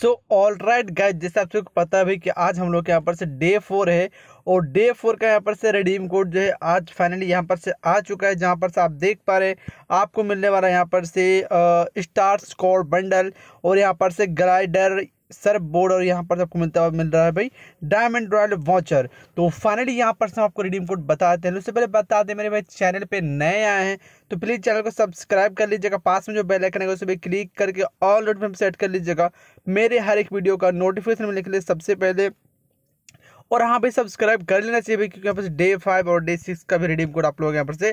so all right guys जैसे आप सबको पता भी कि आज हम लोग के यहाँ पर से डे फोर है और डे फोर का यहाँ पर से रिडीम कोड जो है आज फाइनली यहाँ पर से आ चुका है जहाँ पर से आप देख पा रहे आपको मिलने वाला यहाँ पर से स्टार स्कोर बंडल और यहाँ पर से ग्राइडर सर्फ बोर्ड और यहाँ पर आपको मिलता मिल रहा है भाई डायमंड रॉयल वॉचर तो फाइनली यहाँ पर हम आपको रिडीम कोड बताते हैं उससे पहले बता दें मेरे भाई चैनल पर नए आए हैं तो प्लीज़ चैनल को सब्सक्राइब कर लीजिएगा पास में जो बेल आइकन है उसे भी क्लिक करके ऑल नोट में सेट कर लीजिएगा मेरे हर एक वीडियो का नोटिफिकेशन मिलने के लिए सबसे पहले और हाँ भाई सब्सक्राइब कर लेना चाहिए क्योंकि यहाँ पर डे फाइव और डे सिक्स का भी रिडीम कोड आप लोग यहाँ पर से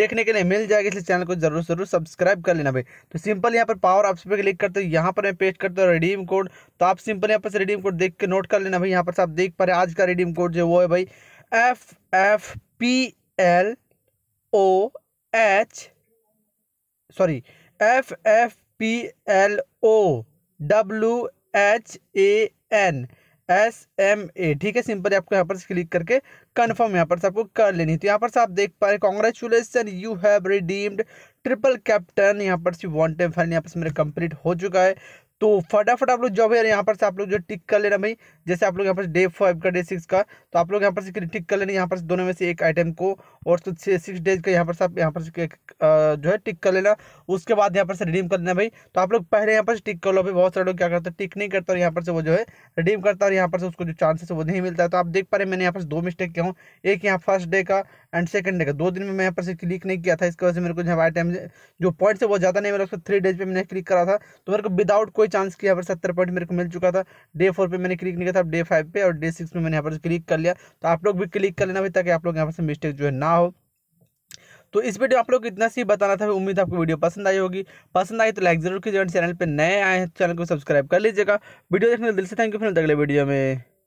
देखने के लिए मिल जाएगा इसलिए चैनल को जरूर जरूर सब्सक्राइब कर लेना भाई तो सिंपल यहाँ पर पावर ऑप्शन पे क्लिक करते हो यहाँ पर मैं पेस्ट करता हूँ रिडीम कोड तो आप सिंपल यहाँ पर रिडीम कोड देख के नोट कर लेना भाई यहाँ पर आप देख पा रहे आज का रिडीम कोड जो वो है भाई F F P L O H sorry F F P L O W H A N S M A ठीक है सिंपल आपको यहाँ पर क्लिक करके कन्फर्म यहाँ पर से आपको कर लेनी तो यहाँ पर से आप देख पा रहे congratulation you have redeemed triple captain यहाँ पर से वन टाइम फाइनल यहाँ पर से मेरा कंप्लीट हो चुका है तो फटाफट आप लोग जॉब है यहाँ पर से आप लोग जो टिक कर लेना भाई जैसे आप लोग यहाँ पर डे फाइव का डे सिक्स का तो आप लोग यहाँ पर से टिक कर लेना यहाँ पर दोनों में से एक आइटम को और तो सिक्स डेज का यहाँ पर आप यहाँ पर से जो है टिक कर लेना उसके बाद यहाँ पर से रिडीम कर लेना भाई तो आप लोग पहले यहाँ पर टिक कर लो भाई बहुत सारे लोग क्या करते हैं टिक नहीं करते और यहाँ पर से वो जो है रिडीम करता और यहाँ पर से उसको जो चांसेस है वो नहीं मिलता है तो आप देख पा रहे मैंने यहाँ पर दो मिस्टेक किया हूँ एक यहाँ फर्स्ट डे का एंड सेकंड डे का दो दिन में मैं यहाँ पर से क्लिक नहीं किया था इसकी वजह से मेरे को जो हमारे टाइम जो पॉइंट्स है वो ज़्यादा नहीं मिला उसको थ्री डेज पर मैंने क्लिक करा था तो मेरे को विदाउट कोई चांस किया यहाँ पर सत्तर पॉइंट मेरे को मिल चुका था डे फोर पर मैंने क्लिक नहीं किया था डे फाइव पे और डे सिक्स में मैंने यहाँ पर क्लिक कर लिया तो आप लोग भी क्लिक कर लेना भाई ताकि आप लोग यहाँ पर से मिस्टेक जो है ना ना हो तो इस वीडियो आप लोग इतना सी बताना था उम्मीद आपको वीडियो पसंद आई होगी पसंद आई तो लाइक जरूर कीजिए चैनल पर नए आए हैं चैनल को सब्सक्राइब कर लीजिएगा वीडियो देखने दिल से थैंक यू फिर अगले वीडियो में